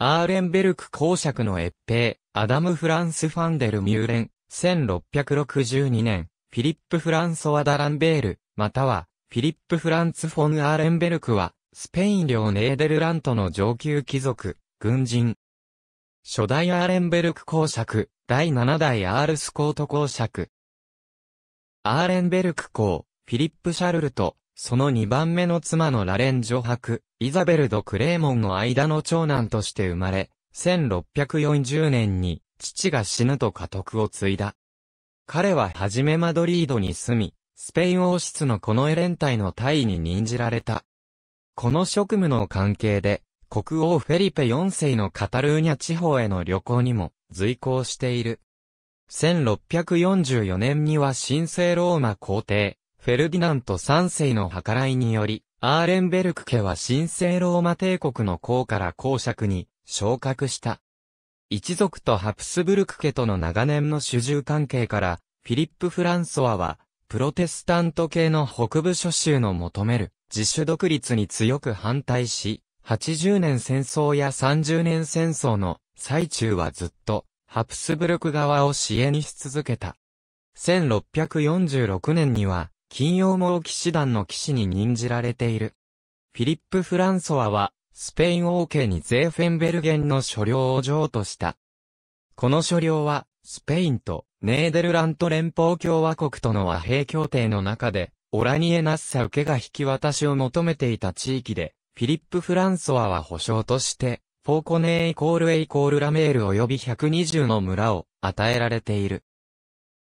アーレンベルク公爵の越平、アダム・フランス・ファンデル・ミューレン、1662年、フィリップ・フランソワ・ダランベール、または、フィリップ・フランツ・フォン・アーレンベルクは、スペイン領ネーデルラントの上級貴族、軍人。初代アーレンベルク公爵、第7代アールスコート公爵。アーレンベルク公、フィリップ・シャルルと、その2番目の妻のラレン・ジョハク、イザベルド・クレーモンの間の長男として生まれ、1640年に父が死ぬと家督を継いだ。彼ははじめマドリードに住み、スペイン王室のこのエレン隊の隊に任じられた。この職務の関係で、国王フェリペ4世のカタルーニャ地方への旅行にも随行している。1644年には神聖ローマ皇帝、フェルディナント3世の計らいにより、アーレンベルク家は神聖ローマ帝国の公から公爵に昇格した。一族とハプスブルク家との長年の主従関係から、フィリップ・フランソワは、プロテスタント系の北部諸州の求める自主独立に強く反対し、80年戦争や30年戦争の最中はずっとハプスブルク側を支援し続けた。1646年には金曜も騎士団の騎士に任じられている。フィリップ・フランソワは、スペイン王家にゼーフェンベルゲンの所領を譲渡した。この所領は、スペインとネーデルラント連邦共和国との和平協定の中で、オラニエ・ナッサ受けが引き渡しを求めていた地域で、フィリップ・フランソワは保証として、フォーコネーイコールエイコールラメール及び120の村を与えられている。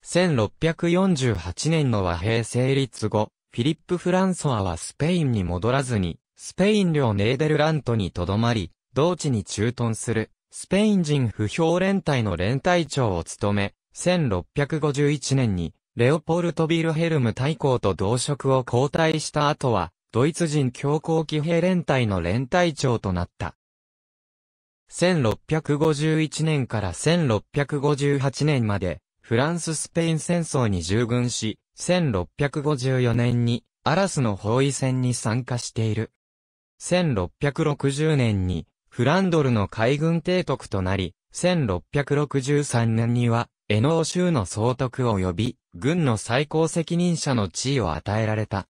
1648年の和平成立後、フィリップ・フランソワはスペインに戻らずに、スペイン領ネーデルラントに留まり、同地に駐屯する、スペイン人不評連隊の連隊長を務め、1651年に、レオポルト・ビルヘルム大公と同職を交代した後は、ドイツ人強行騎兵連隊の連隊長となった。1651年から1658年まで、フランス・スペイン戦争に従軍し、1654年にアラスの包囲戦に参加している。1660年にフランドルの海軍提督となり、1663年にはエノー州の総督及び軍の最高責任者の地位を与えられた。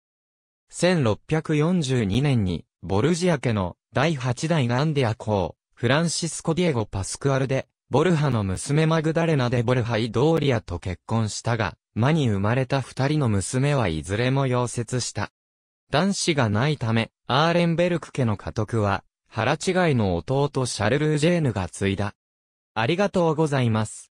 1642年にボルジア家の第8代ガンディア公、フランシスコ・ディエゴ・パスクアルでボルハの娘マグダレナでボルハ・イドーリアと結婚したが、間に生まれた二人の娘はいずれも溶接した。男子がないため、アーレンベルク家の家督は、腹違いの弟シャルル・ジェーヌが継いだ。ありがとうございます。